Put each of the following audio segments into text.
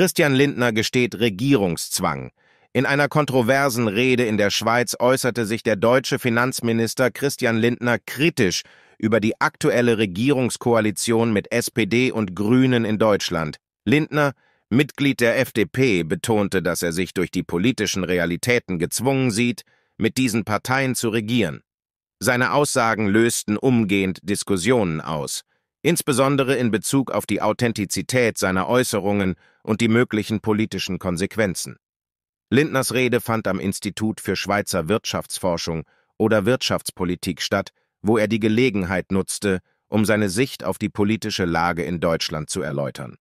Christian Lindner gesteht Regierungszwang. In einer kontroversen Rede in der Schweiz äußerte sich der deutsche Finanzminister Christian Lindner kritisch über die aktuelle Regierungskoalition mit SPD und Grünen in Deutschland. Lindner, Mitglied der FDP, betonte, dass er sich durch die politischen Realitäten gezwungen sieht, mit diesen Parteien zu regieren. Seine Aussagen lösten umgehend Diskussionen aus insbesondere in Bezug auf die Authentizität seiner Äußerungen und die möglichen politischen Konsequenzen. Lindners Rede fand am Institut für Schweizer Wirtschaftsforschung oder Wirtschaftspolitik statt, wo er die Gelegenheit nutzte, um seine Sicht auf die politische Lage in Deutschland zu erläutern.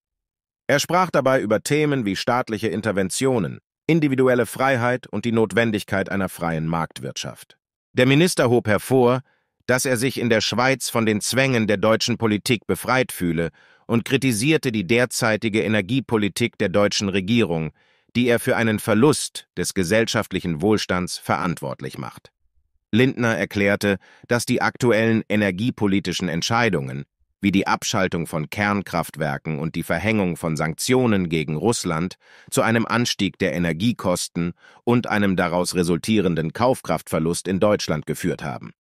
Er sprach dabei über Themen wie staatliche Interventionen, individuelle Freiheit und die Notwendigkeit einer freien Marktwirtschaft. Der Minister hob hervor, dass er sich in der Schweiz von den Zwängen der deutschen Politik befreit fühle und kritisierte die derzeitige Energiepolitik der deutschen Regierung, die er für einen Verlust des gesellschaftlichen Wohlstands verantwortlich macht. Lindner erklärte, dass die aktuellen energiepolitischen Entscheidungen, wie die Abschaltung von Kernkraftwerken und die Verhängung von Sanktionen gegen Russland, zu einem Anstieg der Energiekosten und einem daraus resultierenden Kaufkraftverlust in Deutschland geführt haben.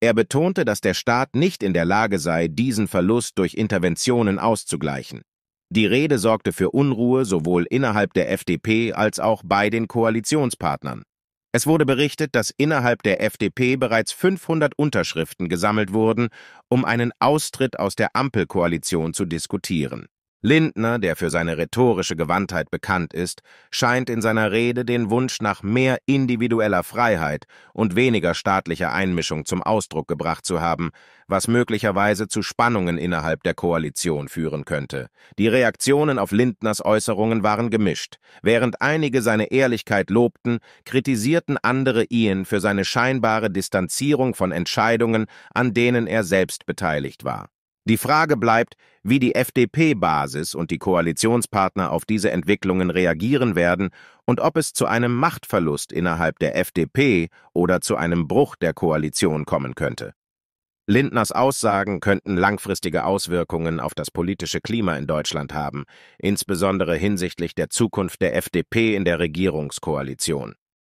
Er betonte, dass der Staat nicht in der Lage sei, diesen Verlust durch Interventionen auszugleichen. Die Rede sorgte für Unruhe sowohl innerhalb der FDP als auch bei den Koalitionspartnern. Es wurde berichtet, dass innerhalb der FDP bereits 500 Unterschriften gesammelt wurden, um einen Austritt aus der Ampelkoalition zu diskutieren. Lindner, der für seine rhetorische Gewandtheit bekannt ist, scheint in seiner Rede den Wunsch nach mehr individueller Freiheit und weniger staatlicher Einmischung zum Ausdruck gebracht zu haben, was möglicherweise zu Spannungen innerhalb der Koalition führen könnte. Die Reaktionen auf Lindners Äußerungen waren gemischt. Während einige seine Ehrlichkeit lobten, kritisierten andere ihn für seine scheinbare Distanzierung von Entscheidungen, an denen er selbst beteiligt war. Die Frage bleibt, wie die FDP-Basis und die Koalitionspartner auf diese Entwicklungen reagieren werden und ob es zu einem Machtverlust innerhalb der FDP oder zu einem Bruch der Koalition kommen könnte. Lindners Aussagen könnten langfristige Auswirkungen auf das politische Klima in Deutschland haben, insbesondere hinsichtlich der Zukunft der FDP in der Regierungskoalition.